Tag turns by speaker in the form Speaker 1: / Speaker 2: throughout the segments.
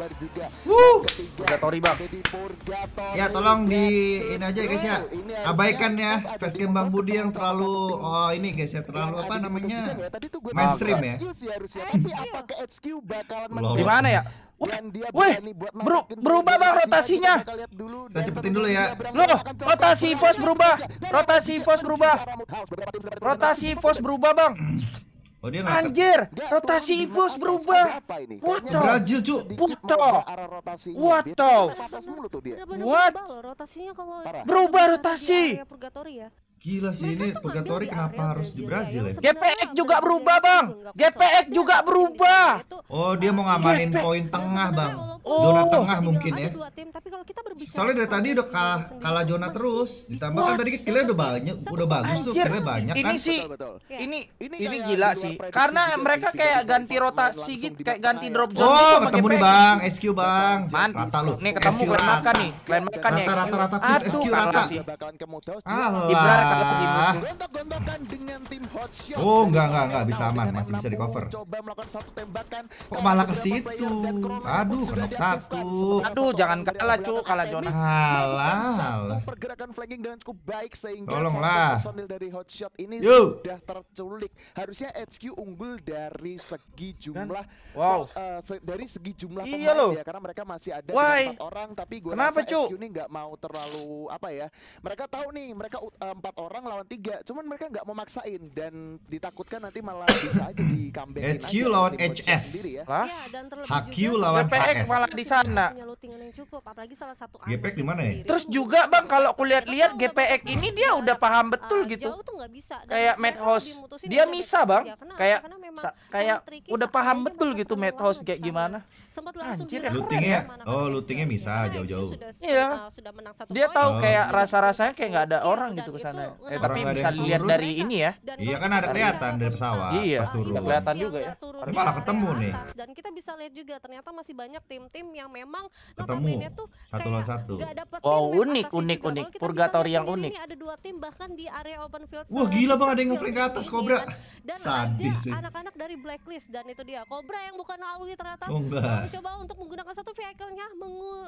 Speaker 1: Akbar juga. Wuh. bang. Ya tolong di ini aja ya, guys ya. Abaikan ya facecam Bang Budi yang terlalu oh ini guys ya terlalu iya, apa namanya ya. mainstream ya. Di mana ya? ya? Woi, bro, berubah bang rotasinya. Kita cepetin dulu ya. Loh, rotasi force berubah, rotasi force berubah, rotasi force berubah bang. Oh dia ngangkat. Anjir, rotasi EVOS berubah.
Speaker 2: What the? Brazil, cuk. Puto. What the? What?
Speaker 3: Rotasinya kalau berubah rotasi. Ya,
Speaker 2: ya. Gila sih ini purgatory kenapa harus di Brazil ya?
Speaker 3: GPX
Speaker 1: juga berubah bang, GPX juga berubah. Oh dia mau ngamanin poin tengah bang, zona oh, tengah mungkin ya. Soalnya dari tadi udah kalah, kalah zona terus, ditambah kan tadi kalian udah banyak, udah bagus tuh kalian banyak kan. Ini sih, iya. ini ini gila sih, karena mereka gitu, kayak ganti rotasi oh, gitu, kayak ganti drop zone. Oh ketemu nih bang, SQ bang, rata lu. Nih ketemu klien makan nih, kalian makan ya. Rata rata rata SQ rata. Ah Ah. Oh, enggak enggak enggak bisa aman, masih bisa di cover. Kok malah ke situ? Aduh, kenapa
Speaker 2: satu? Aduh, jangan kalah, cu, kalah Jonas. Kalah. Pergerakan flanking dengan cukup baik sehingga Tolonglah. personil dari Hotshot ini sudah terculik. Harusnya HQ unggul dari segi jumlah. Wow. Oh, eh, dari segi jumlah iya, pemain ya, karena mereka masih ada empat orang tapi gue rasa HQ ini nggak mau terlalu apa ya. Mereka tahu nih, mereka eh, empat orang lawan tiga cuman mereka nggak mau
Speaker 1: maksain dan ditakutkan nanti malah bisa aja di comeback ya. ya, HQ lawan HS ya. Ya,
Speaker 2: HQ lawan
Speaker 1: GPX malah di
Speaker 3: sana cukup
Speaker 1: GPX di mana ya terus juga bang kalau kulihat-lihat GPX ini dia udah paham betul ah, gitu kayak Madhouse dia bisa bang ya. kayak kayak udah paham betul gitu Madhouse kayak gimana anjir ya lootingnya oh lootingnya bisa jauh-jauh iya dia tahu oh. kayak rasa-rasanya kayak nggak ada orang gitu ke sana eh tapi bisa lihat dari ini ya iya kan ada kelihatan dari pesawat iya, pas turun iya, kelihatan juga ya turun malah iya, ketemu iya, nih iya.
Speaker 3: dan kita bisa lihat juga ternyata masih banyak tim-tim yang memang ketemu
Speaker 1: satu lawan satu oh unik unik unik Purgatory yang unik Ini ada dua tim bahkan di area open field wah gila bang ada yang ngeflank ke atas kobra kan.
Speaker 3: sadis anak-anak dari blacklist dan itu dia kobra yang bukan alwi ternyata oh, coba untuk menggunakan satu vehicle-nya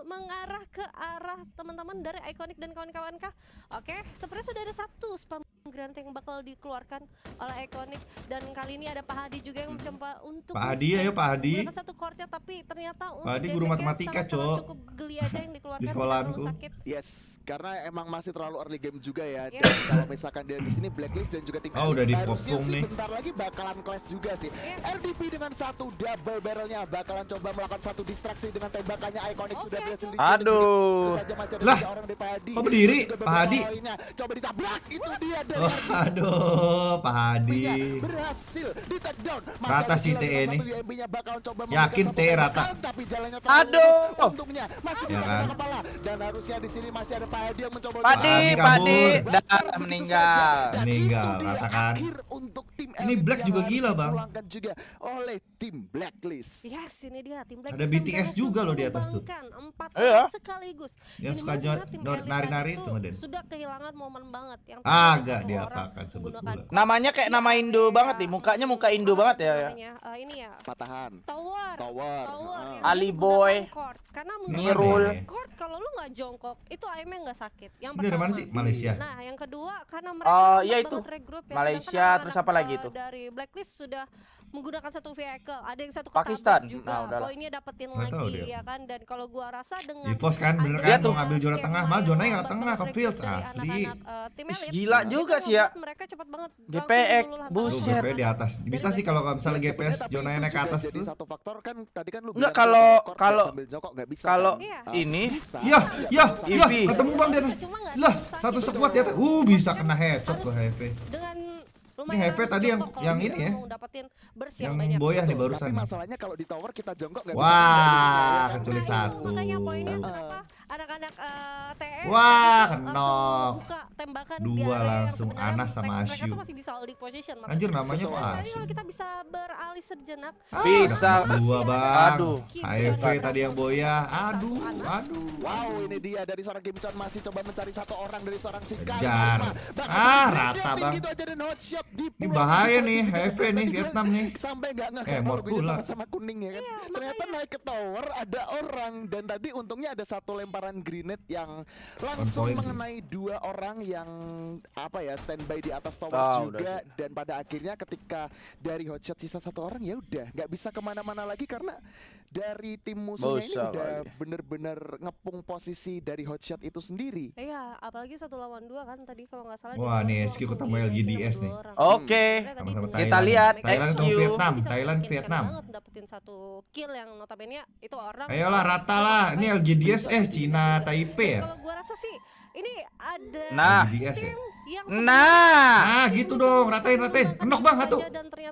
Speaker 3: mengarah ke arah teman-teman dari iconic dan kawan-kawan kah oke sepertinya sudah ada satu tuus pa Grand yang bakal dikeluarkan oleh Iconic dan kali ini ada Pak Hadi juga yang hmm. mencoba untuk Pak Hadi ya Pak Hadi. Satu kortnya tapi ternyata Pak Hadi guru matematika, -sangat Cukup geli aja yang dikeluarkan di sekolahanku.
Speaker 2: Sakit. Yes, karena emang masih terlalu early game juga ya. Yeah. Dan kalau misalkan dia di sini blacklist dan juga tinggal
Speaker 1: Oh, udah di popong nih. Bentar lagi bakalan clash juga sih. Yes. RDP dengan
Speaker 2: satu double barrelnya bakalan coba melakukan satu distraksi dengan tembakannya Iconic oh, sudah berhasil Aduh. Lah, kok berdiri Pak Hadi? Coba ditabrak
Speaker 1: itu dia dari oh, aduh Pak Hadi berhasil di rata si TE ini yakin TE rata tapi
Speaker 2: jalannya aduh untungnya masih ya kan? kepala dan harusnya di sini masih ada Pak Hadi yang mencoba Padi
Speaker 1: Hadi, dan meninggal meninggal rata kan untuk tim ini Black juga gila bang juga oleh tim Blacklist yes ini dia tim Blacklist ada BTS juga loh di atas tuh empat iya. Ya. sekaligus yang suka nari-nari itu sudah kehilangan momen banget yang agak ah, lah diapakan sebetulnya. Namanya kayak iya, nama Indo ya. banget nih, mukanya muka Indo banget ya. ya. Uh, ini ya. Patahan. Tower. Tower. Tower. Uh. Ali Boy. Karena Nirul.
Speaker 3: Court kalau lu nggak jongkok,
Speaker 1: itu ayamnya nggak sakit. Yang pertama. Dari mana sih? Malaysia. Nah, yang kedua karena mereka uh, ya itu. Regroup, ya. Malaysia terus apa lagi itu? Eh,
Speaker 3: dari blacklist sudah menggunakan satu vehicle ada yang satu Pakistan juga nah, udahlah. poinnya dapetin Nggak lagi
Speaker 1: ya kan dan kalau gua rasa dengan Evos kan bener kan mau ngambil juara tengah malah Jonai yang tengah ke Fields asli eh, gila juga sih ya mereka cepat banget GPX buset di atas bisa sih kalau misalnya GPS Jonai naik ke atas sih. satu faktor kan tadi kan lu nggak kalau kalau kalau kan? ini ya ya ya ketemu bang di atas lah satu gitu sekuat di atas uh bisa kena kan headshot gua HP dengan Lumayan ini Hefe tadi yang yang ini ya. Bersih yang boyah nih barusan. Tapi masalahnya kalau di tower kita jongkok nggak Wah, nah, kecuali satu. poinnya anak-anak uh, Wah, kenok. tembakan Dua langsung Anas sama Asyu. masih bisa league position. Anjir namanya kok Asyu.
Speaker 2: Kalau kita bisa beralih
Speaker 1: sejenak. Ah, bisa. Dua bang. Aduh. Hefe tadi yang boyah.
Speaker 2: Aduh, aduh. Wow, ini dia dari seorang gimcon masih coba mencari satu orang dari seorang Sikal. Ah, rata bang. gitu aja dan hot
Speaker 3: shot ini
Speaker 2: bahaya nih, heavy nih Vietnam nih. Sampai nggak ngeh. eh, gue sama, sama kuning ya kan. Iya, Ternyata naik ke tower ada orang dan tadi untungnya ada satu lemparan grenade yang langsung mengenai dua orang yang apa ya standby di atas tower oh, juga udah. dan pada akhirnya ketika dari hotshot sisa satu orang ya udah nggak bisa kemana-mana lagi karena dari tim musuhnya Musa ini udah bener-bener ngepung posisi dari hotshot itu sendiri.
Speaker 3: Iya, apalagi satu lawan
Speaker 1: dua kan tadi kalau nggak salah. Wah, nih SQ ketemu LGDS nih.
Speaker 2: Oke. Okay. Iya, Kita lihat
Speaker 1: Thailand ketemu Vietnam, Thailand Vietnam.
Speaker 3: dapetin satu kill yang notabene itu orang. Ayolah rata lah. Ini LGDS eh
Speaker 1: iya, Cina Taipei ya.
Speaker 3: Kalau gua rasa sih ini
Speaker 1: ada nah. LGDS ya. Nah, nah gitu dong, ratain ratain. Kenok banget tuh.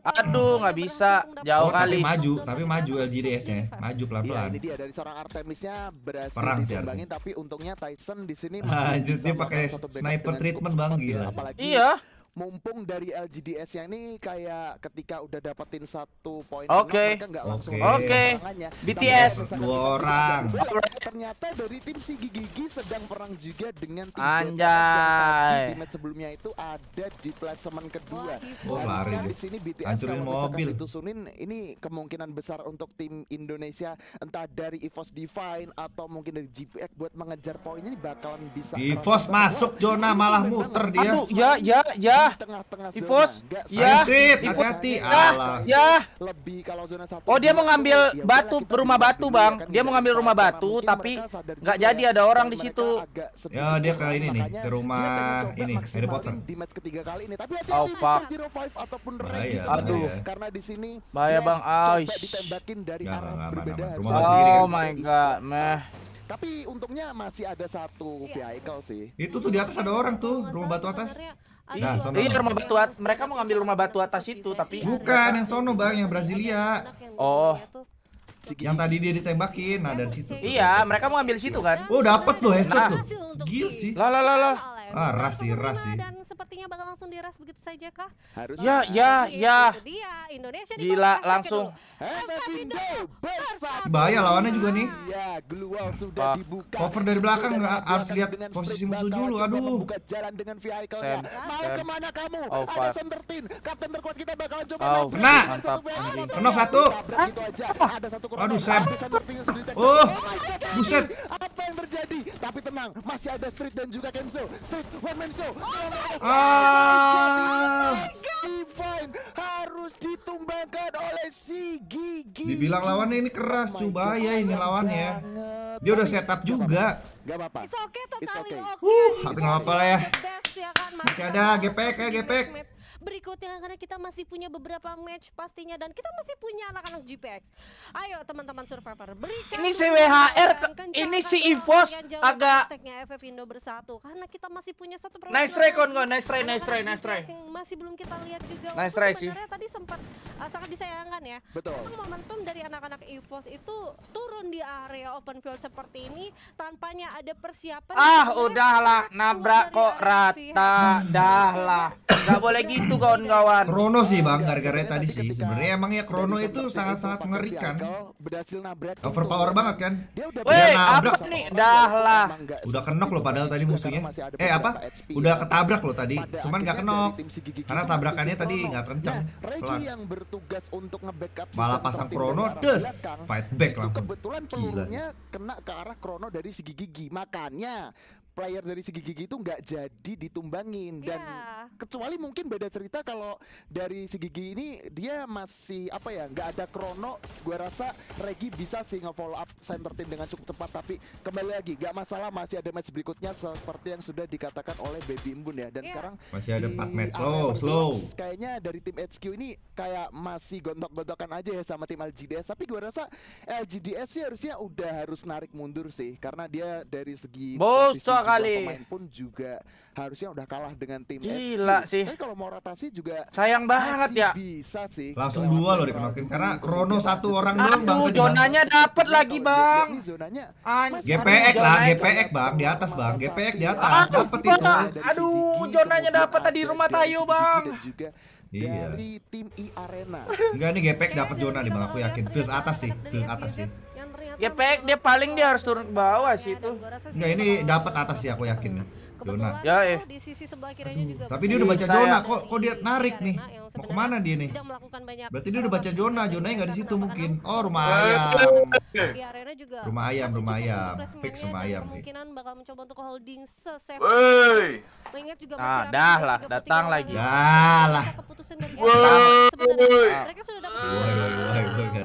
Speaker 2: Aduh, nggak bisa. Jauh oh, kali. Tapi maju,
Speaker 1: tapi maju LGDS-nya maju pelan-pelan. Iya, ini dia dari seorang
Speaker 2: Artemisnya berhasil Perang diseimbangin tapi untungnya Tyson di sini masih justru pakai
Speaker 1: sniper treatment Bang ya, gila. Apalagi
Speaker 2: iya mumpung dari LGDS yang ini kayak ketika udah dapetin satu poin okay. mereka nggak langsung oke okay. okay. BTS dua orang ternyata dari tim si Gigi sedang perang juga dengan tim Anjay. di match sebelumnya itu ada di placement kedua oh, lari di sini BTS Hancurin kalau mobil. sunin ini kemungkinan besar untuk tim Indonesia entah dari EVOS Divine atau mungkin dari GPX buat mengejar poinnya ini bakalan bisa EVOS masuk
Speaker 1: zona malah muter dia aduh ya ya ya Iya. tengah-tengah Ivos Ya. Hati-hati. Iya. Allah Ya. Lebih kalau zona satu. Oh, dia mau ngambil batu rumah batu, Bang. Dia mau ngambil rumah batu tapi nggak jadi ada orang di situ. Ya, dia ke ini nih, ke
Speaker 2: rumah ini Harry Potter. Di match ketiga kali ini. Tapi hati-hati oh, fuck. ataupun Regi. Aduh, karena di sini bahaya Bang Aish. ditembakin dari arah berbeda. Oh my
Speaker 1: god, meh.
Speaker 2: Tapi untungnya masih ada satu vehicle sih. Itu tuh di atas ada orang
Speaker 1: tuh, rumah batu atas. Nah, Iya, rumah batu
Speaker 2: atas. Mereka mau ngambil rumah batu atas itu, tapi
Speaker 1: bukan yang sono, Bang, yang Brasilia. Oh. Yang tadi dia ditembakin, nah dari situ. Iya, mereka mau ngambil situ kan? Oh, dapat tuh headshot nah. tuh. Gil sih. Lah lah lah lah. Ah, ras sih, ras sih.
Speaker 3: Dan sepertinya bakal langsung diras begitu saja kah?
Speaker 1: Harus. Ya, ya, ya.
Speaker 3: Dia Indonesia Gila, langsung. Bahaya lawannya juga
Speaker 1: nih. Ya, gua
Speaker 2: sudah dibuka. Cover dari belakang nggak harus lihat posisi
Speaker 1: musuh dulu. Aduh. Buka jalan
Speaker 2: dengan vehicle Mau ke mana kamu? Oh, Ada Sembertin, Kapten terkuat kita bakal coba oh,
Speaker 1: Kena. Kena satu. Aduh, Sam. Oh,
Speaker 2: oh buset terjadi tapi tenang masih ada Street dan juga Kenzo Street one man show oh ah Divine harus ditumbangkan oleh si Gigi dibilang lawannya ini keras oh ya ini lawannya
Speaker 1: dia udah setup juga Gak apa-apa. It's okay, totally okay. Uh, tapi apa-apa lah ya.
Speaker 3: ya kan, masih ada gepek ya, gepek berikutnya karena kita masih punya beberapa match pastinya dan kita masih punya anak-anak GPX. Ayo teman-teman survivor berikan ini si WHR ini
Speaker 1: si Evos agak
Speaker 3: FF Indo bersatu karena kita masih punya satu Nice try kon, nice try, nice try, nice try. Masih belum kita lihat juga. Nice try sih. tadi sempat eh, sangat disayangkan ya. Betul. momentum dari anak-anak Evos itu turun di area open field seperti ini tanpanya ada persiapan. Ah,
Speaker 1: udahlah nabrak kok rata dahlah. nggak boleh gitu itu kawan-kawan. Krono sih bang, gara-gara tadi sih. Sebenarnya emang ya Krono itu sangat-sangat mengerikan. Overpower gitu. banget kan? Woi, apa nih? Dah lah. Udah kenok loh padahal tadi musuhnya. Eh apa? Udah ketabrak loh tadi. Cuman gak kenok. Karena tabrakannya tadi gak kencang. Nah, Pelan.
Speaker 2: Malah pasang Krono, des. Fight back langsung. Gila. kena ke arah Krono dari segi gigi. Makanya player dari segi gigi itu nggak jadi ditumbangin iya. dan yeah. kecuali mungkin beda cerita kalau dari segi gigi ini dia masih apa ya nggak ada krono gue rasa Regi bisa sih nge-follow up center team dengan cukup cepat tapi kembali lagi nggak masalah masih ada match berikutnya seperti yang sudah dikatakan oleh Baby Imbun ya dan yeah. sekarang masih ada 4 match slow slow kayaknya dari tim HQ ini kayak masih gontok-gontokan aja ya sama tim LGDS tapi gue rasa LGDS sih harusnya udah harus narik mundur sih karena dia dari segi posisi kan kali. Pemain pun juga harusnya udah kalah dengan tim Gila HQ. sih. Tapi kalau mau rotasi juga sayang banget ya. Bisa
Speaker 1: sih. Langsung dua loh dikenakin karena Krono satu orang doang iya, iya, Bang. Aduh, iya, zonanya dapat lagi, Bang. Zonanya.
Speaker 2: GPX lah, GPX Bang, di atas Bang. GPX di atas dapet itu.
Speaker 1: Aduh, zonanya dapat tadi rumah Tayo, Bang. juga
Speaker 2: dari iya. tim e
Speaker 1: Arena. Enggak nih gepek dapat zona nih Bang, aku yakin. feels atas sih, feels atas sih. Gepek ya, dia paling dia harus turun ke bawah sih itu. Iya, Enggak ini gitu. dapat atas sih aku yakin. Kebetulan Dona. Ya, eh.
Speaker 3: di sisi sebelah kirinya juga. Tapi dia udah baca saya.
Speaker 1: kok kok dia narik nih. Mau kemana dia nih? Berarti dia udah baca zona, zonanya nggak di situ mungkin. Oh, rumah ayam. Di arena juga. Rumah ayam, rumah ayam. Fix rumah ayam nih. Kemungkinan bakal mencoba untuk holding se Woi. Mengingat juga ah, masih ada. dah lah, datang lagi. Dah lah. Keputusan mereka
Speaker 3: sudah dapat. Woi, woi, woi,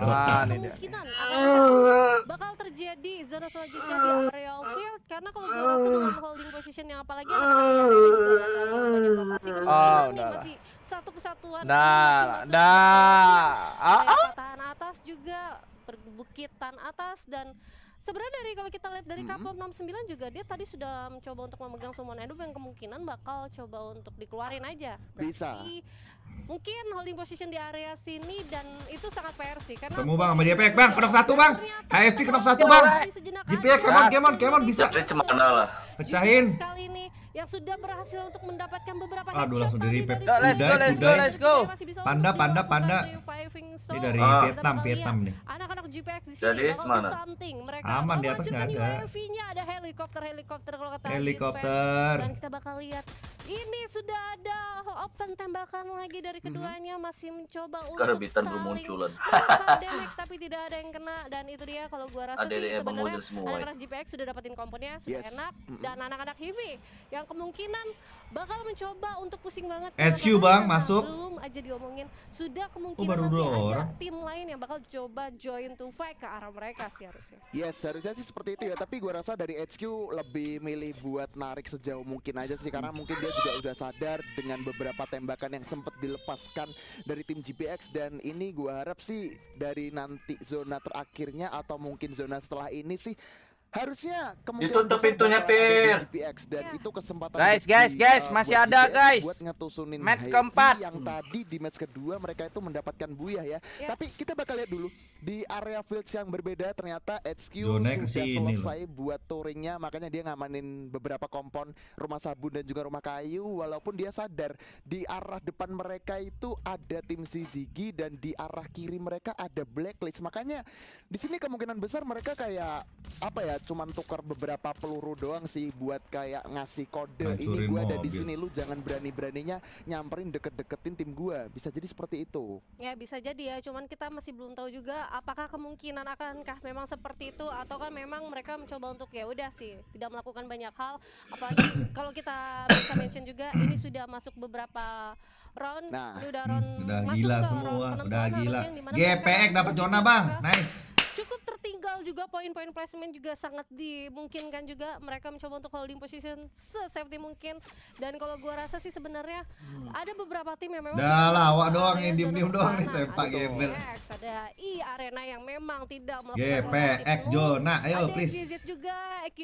Speaker 3: bakal terjadi zona selanjutnya di area field karena kalau dia masih dalam holding position yang apalagi yang uh,
Speaker 1: oh, udah masih
Speaker 3: satu kesatuan nah
Speaker 1: nah
Speaker 3: ah, ah. tanah atas juga perbukitan atas dan Sebenarnya dari kalau kita lihat dari mm-hmm. Kapok 69 juga dia tadi sudah mencoba untuk memegang Summon Edup yang kemungkinan bakal coba untuk dikeluarin aja. Berarti, Bisa. Mungkin holding position di area sini dan itu sangat PR sih karena Temu Bang sama dia pek Bang, kedok satu Bang. HFV kedok satu Bang. GPA kemon kemon kemon bisa. Pecahin. Sekali ini yang sudah berhasil untuk mendapatkan beberapa Aduh
Speaker 1: langsung di repair. Kudai, kudai. Panda, panda, panda. Ini dari ah. Vietnam, Vietnam nih
Speaker 3: di sini. Jadi mana? Mereka
Speaker 1: Aman di atas nggak ada.
Speaker 3: UAV-nya ada helikopter helikopter kalau kata helikopter. Dan kita bakal lihat ini sudah ada open tembakan lagi dari mhm. keduanya mm -hmm. masih mencoba untuk Karbitan
Speaker 2: saling bermunculan.
Speaker 3: damage tapi tidak ada yang kena dan itu dia kalau gua rasa sih sebenarnya anak-anak GPX sudah dapetin komponnya sudah yes. enak mhm. dan anak-anak HIVI yang kemungkinan bakal mencoba untuk pusing banget.
Speaker 1: Eh, SQ bang, masuk. Belum aja diomongin, sudah kemungkinan
Speaker 2: oh, baru dua orang.
Speaker 3: ada tim lain yang bakal coba join
Speaker 2: to fight ke arah mereka sih harusnya. Yes, harusnya sih seperti itu ya. Tapi gue rasa dari HQ lebih milih buat narik sejauh mungkin aja sih, karena mungkin dia juga udah sadar dengan beberapa tembakan yang sempat dilepaskan dari tim GPX dan ini gue harap sih dari nanti zona terakhirnya atau mungkin zona setelah ini sih Harusnya kemungkinan ditutup pintunya Pir. GPX dan ya. itu kesempatan Guys, guys, guys, masih ada guys. Buat ngetusunin match Hayati keempat yang tadi di match kedua mereka itu mendapatkan buyah ya. Yeah. Tapi kita bakal lihat dulu di area fields yang berbeda ternyata HQ sudah selesai loh. buat touringnya makanya dia ngamanin beberapa kompon rumah sabun dan juga rumah kayu walaupun dia sadar di arah depan mereka itu ada tim Sizigi dan di arah kiri mereka ada Blacklist. Makanya di sini kemungkinan besar mereka kayak apa ya cuman tukar beberapa peluru doang sih buat kayak ngasih kode Hancurin ini gue ada di sini lu jangan berani-beraninya nyamperin deket-deketin tim gue bisa jadi seperti itu
Speaker 3: ya bisa jadi ya cuman kita masih belum tahu juga apakah kemungkinan akankah memang seperti itu atau kan memang mereka mencoba untuk ya udah sih tidak melakukan banyak hal apalagi kalau
Speaker 1: kita bisa mention juga ini sudah masuk beberapa round nah, udah round udah masuk gila semua udah gila GPX dapat zona bang
Speaker 3: nice juga poin-poin placement juga sangat dimungkinkan juga mereka mencoba untuk holding position se-safety mungkin dan kalau gua rasa sih sebenarnya
Speaker 1: hmm. ada beberapa tim yang memang Dah awak doang yang diem-diem doang nih Pak gamer Ada I Arena yang memang tidak melakukan GPX Jona ayo ada please. Ada
Speaker 3: juga XQ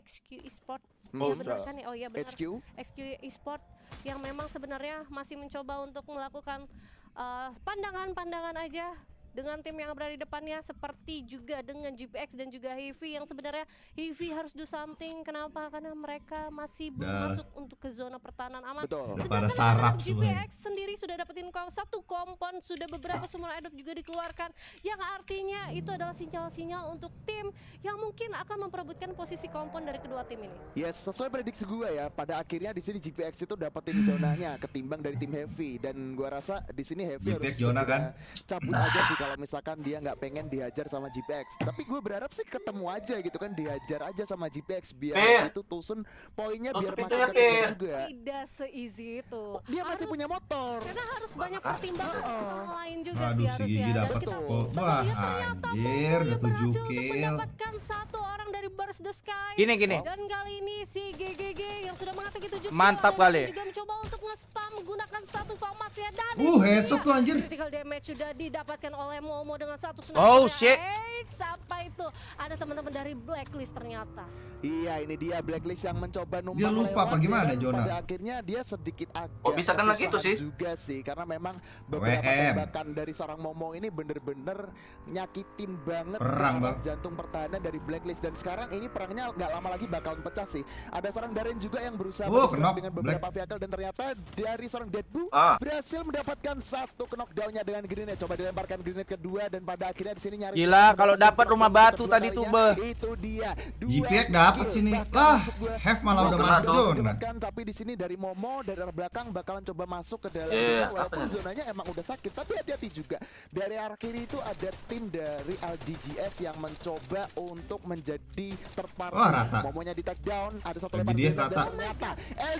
Speaker 3: XQ eh, Esport. Oh, ya, benar kan ya? Oh iya benar. XQ XQ Esport yang memang sebenarnya masih mencoba untuk melakukan eh, pandangan-pandangan uh, pandangan -pandangan aja dengan tim yang berada di depannya seperti juga dengan GPX dan juga Heavy yang sebenarnya Heavy harus do something kenapa karena mereka masih belum nah. masuk untuk ke zona pertahanan aman Betul. Sedangkan pada sarap GPX sendiri sudah dapetin satu kompon sudah beberapa sumber adop juga dikeluarkan yang artinya itu adalah sinyal-sinyal untuk tim yang mungkin akan memperebutkan posisi kompon dari kedua tim ini
Speaker 2: yes sesuai prediksi gue ya pada akhirnya di sini GPX itu dapetin zonanya ketimbang dari tim Heavy dan gue rasa di sini Heavy GPX harus zona kan cabut nah. aja sih kalau misalkan dia nggak pengen dihajar sama GPX tapi gue berharap sih ketemu aja gitu kan dihajar aja sama GPX biar Fair. Iya. Oh, itu Tusun poinnya biar makin ya, kejar juga
Speaker 3: tidak se-easy itu dia masih punya motor karena harus banyak pertimbangan ah. lain juga Aduh, sih harusnya si Gigi dapat kok
Speaker 1: wah anjir udah 7 kill mendapatkan
Speaker 3: satu orang Burst the Sky. Gini gini. Dan kali ini si GGG yang sudah mengatuk itu juga mantap kali. Juga mencoba untuk nge-spam menggunakan satu famas ya dan Uh, headshot tuh anjir. Critical damage sudah didapatkan oleh Momo dengan satu sniper. Oh shit. Sampai itu ada teman-teman dari Blacklist ternyata.
Speaker 2: Iya, ini dia Blacklist yang mencoba numpang. Dia lupa apa gimana, Jonah? Pada akhirnya dia sedikit
Speaker 1: agak. Oh, bisa kena gitu sih.
Speaker 2: Juga sih, karena memang beberapa tembakan dari seorang Momo ini bener-bener nyakitin banget Perang, bang. jantung pertahanan dari Blacklist dan sekarang ini perangnya nggak lama lagi bakal pecah sih. Ada seorang Darren juga yang berusaha oh, dengan beberapa black. vehicle dan ternyata dari seorang Deadpool ah. berhasil mendapatkan satu knockdownnya dengan grenade. Coba dilemparkan grenade kedua dan pada akhirnya di sini nyari. Gila kalau dapat rumah batu tadi tuh be.
Speaker 1: Itu dia. GPX dapat sini. Lah, have malah udah masuk zona. Tapi di sini dari Momo dari
Speaker 2: arah belakang bakalan coba masuk ke dalam iya, zona walaupun ya? zonanya emang udah sakit tapi hati-hati juga. Dari arah kiri itu ada tim dari LDGS yang mencoba untuk menjadi terparkir. Oh, rata. Momonya di take down, ada satu lempar dia rata. Ternyata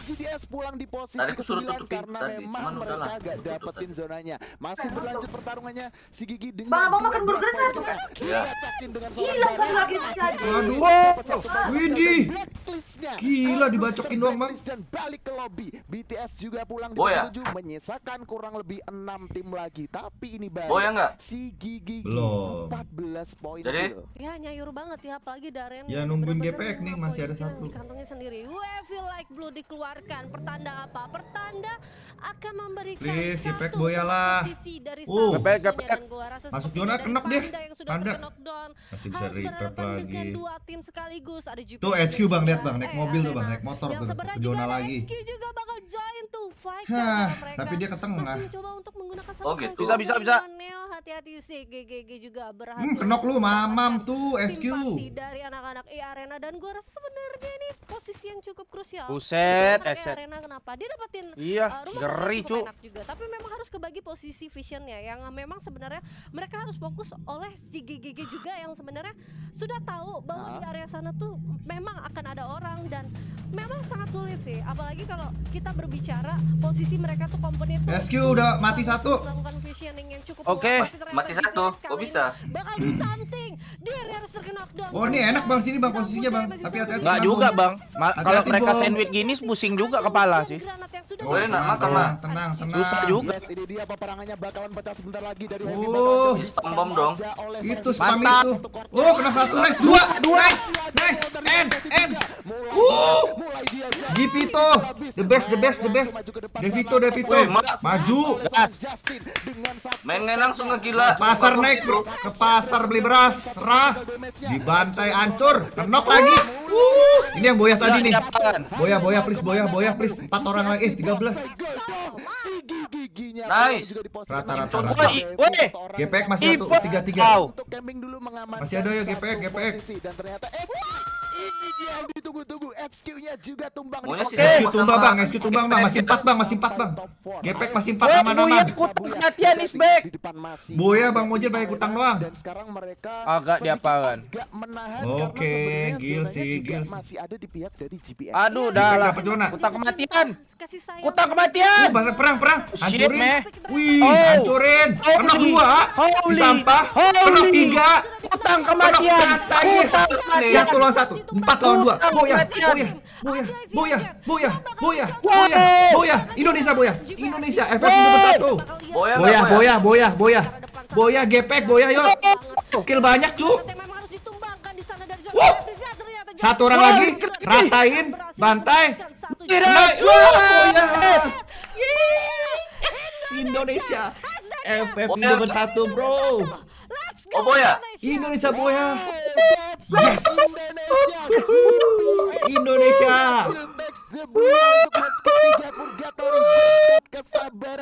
Speaker 2: LGDS pulang di posisi ke-9 karena tadi. memang Cuman mereka lah, gak dapetin zonanya. Masih eh, berlanjut pertarungannya si Gigi dengan bang makan burger satu. Iya. Gila kan lagi terjadi. Aduh. Widi. Gila dibacokin doang, Bang. Dan balik ke lobby. BTS juga pulang di menuju menyisakan kurang lebih 6 tim lagi. Tapi ini bang Oh ya enggak? Si
Speaker 1: Gigi 14
Speaker 2: poin. Jadi,
Speaker 3: ya nyayur banget ya apalagi dari kalian ya nungguin GPX nih masih ada satu kantongnya sendiri We feel like blue dikeluarkan pertanda apa pertanda akan memberikan Please, satu GPX boyalah posisi dari
Speaker 1: uh. GPX GPX masuk zona kenok deh tanda masih bisa repep lagi dua tim
Speaker 3: sekaligus ada juga tuh
Speaker 1: HQ bang lihat bang naik eh, mobil tuh bang naik motor tuh ke zona lagi HQ juga bakal join tuh fight tapi dia ke tengah
Speaker 3: oh gitu bisa bisa
Speaker 1: bisa hati-hati sih GGG juga hmm, berhasil hmm, kenok lu mamam tuh SQ dari anak anak E Arena dan gue rasa
Speaker 3: sebenarnya ini posisi yang cukup krusial. Buset, eset Arena apa dia dapetin iya, uh, rumah geri, cukup enak juga tapi memang harus kebagi posisi visionnya yang memang sebenarnya mereka harus fokus oleh si GGG juga yang sebenarnya sudah tahu bahwa nah. di ah. area sana tuh memang akan ada orang dan memang sangat sulit sih apalagi kalau kita berbicara posisi mereka tuh komponen tuh SQ udah mati
Speaker 1: satu oke okay. mati satu kok bisa bakal do something
Speaker 3: dia harus terkena
Speaker 1: knockdown oh ini enak bang sini bang posisinya bang tapi hati-hati nggak juga bang kalau mereka sandwich gini pusing juga kepala sih granat yang sudah Boleh nak makan lah. Tenang, tenang. Susah juga. Yes, ini dia peperangannya bakalan pecah sebentar lagi dari Heavy Metal. Uh, spam bom dong. Itu spam itu. Oh, kena satu nice, dua, dua. Nice, end, end. Uh. Gipito, the best, the best, the best. Devito, Devito. Maju. mainnya langsung ngegila. Pasar naik, bro. Ke pasar beli beras, ras. Dibantai ancur Kenok lagi. Uh. Ini yang boyah tadi nih. Boyah, boyah, please, boyah, boyah, please. Empat orang lagi eh 13 nice rata-rata rata GPX masih satu 33 masih ada ya GPX GPX dan ternyata eh, ini dia
Speaker 2: tapi tunggu tunggu SQ-nya juga tumbang. Oke. Okay. SQ tumbang Bang,
Speaker 1: SQ tumbang Bang, masih 4 Bang, masih 4 Bang. Gepek masih 4 aman-aman.
Speaker 2: Kutang is back.
Speaker 1: Boya Bang Mojir banyak kutang doang. Dan sekarang
Speaker 2: mereka agak diapakan. Oke, gil sih, gil. Masih ada di pihak dari GPS. Aduh, dah lah.
Speaker 1: Kutang kematian. Kutang kematian. Uh, perang, perang. Hancurin.
Speaker 2: Wih, oh. hancurin.
Speaker 1: Kena 2. Sampah. Kena 3. Kutang kematian. Kutang kematian. Satu lawan satu. Empat lawan dua boya, boya, boya, boya, boya, boya, boya, boya, Indonesia boya, Indonesia FF nomor satu. Boya, boya, boya, boya, boya, gepek, boya, Yo, Kill banyak cu. Satu orang lagi, ratain, bantai. boya. Indonesia FF nomor satu bro. Let's go. Oh boya. Indonesia, Indonesia boya. Yes. Indonesia.